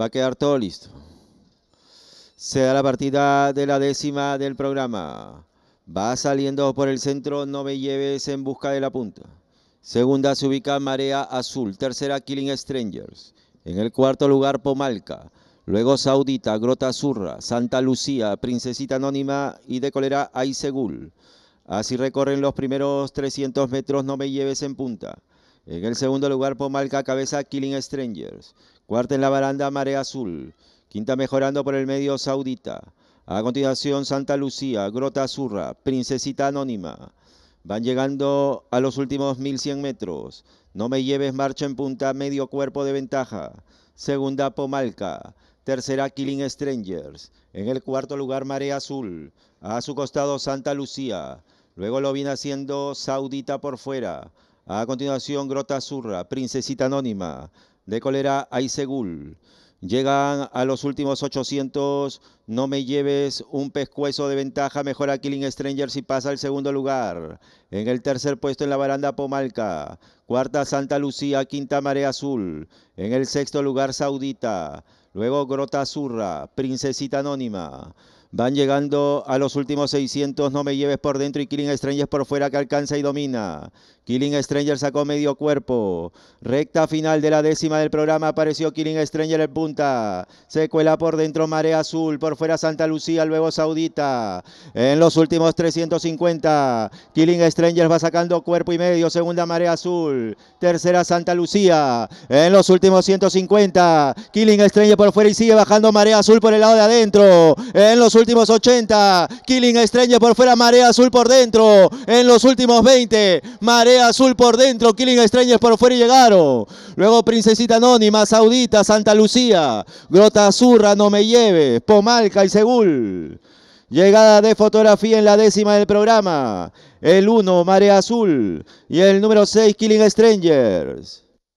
Va a quedar todo listo. Se da la partida de la décima del programa. Va saliendo por el centro, no me lleves en busca de la punta. Segunda se ubica Marea Azul. Tercera, Killing Strangers. En el cuarto lugar, Pomalca. Luego Saudita, Grota Zurra, Santa Lucía, Princesita Anónima y de cólera Aisegul. Así recorren los primeros 300 metros, no me lleves en punta. En el segundo lugar, Pomalca cabeza Killing Strangers. Cuarta en la baranda, Marea Azul. Quinta mejorando por el medio, Saudita. A continuación, Santa Lucía, Grota Azurra, Princesita Anónima. Van llegando a los últimos 1100 metros. No me lleves marcha en punta, medio cuerpo de ventaja. Segunda, Pomalca. Tercera, Killing Strangers. En el cuarto lugar, Marea Azul. A su costado, Santa Lucía. Luego lo viene haciendo Saudita por fuera. A continuación, Grota Azurra, Princesita Anónima, de Cólera Aisegul. Llegan a los últimos 800. No me lleves un pescuezo de ventaja. a Killing Stranger si pasa al segundo lugar. En el tercer puesto en la baranda Pomalca. Cuarta Santa Lucía. Quinta Marea Azul. En el sexto lugar Saudita. Luego Grota Azurra. Princesita Anónima. Van llegando a los últimos 600. No me lleves por dentro y Killing Strangers por fuera que alcanza y domina. Killing Stranger sacó medio cuerpo. Recta final de la décima del programa. Apareció Killing Stranger en punta. Se cuela por dentro Marea Azul. Por fuera Santa Lucía, luego Saudita. En los últimos 350. Killing Strangers va sacando cuerpo y medio. Segunda Marea Azul. Tercera Santa Lucía. En los últimos 150. Killing Stranger por fuera y sigue bajando Marea Azul por el lado de adentro. En los últimos 80. Killing Strangers por fuera, Marea Azul por dentro. En los últimos 20. Marea Azul por dentro, Killing Strangers por fuera y llegaron. Luego Princesita Anónima, Saudita, Santa Lucía. Grota Azurra, No Me lleve Pomalca y Segul. Llegada de fotografía en la décima del programa. El 1, Marea Azul. Y el número 6, Killing Strangers.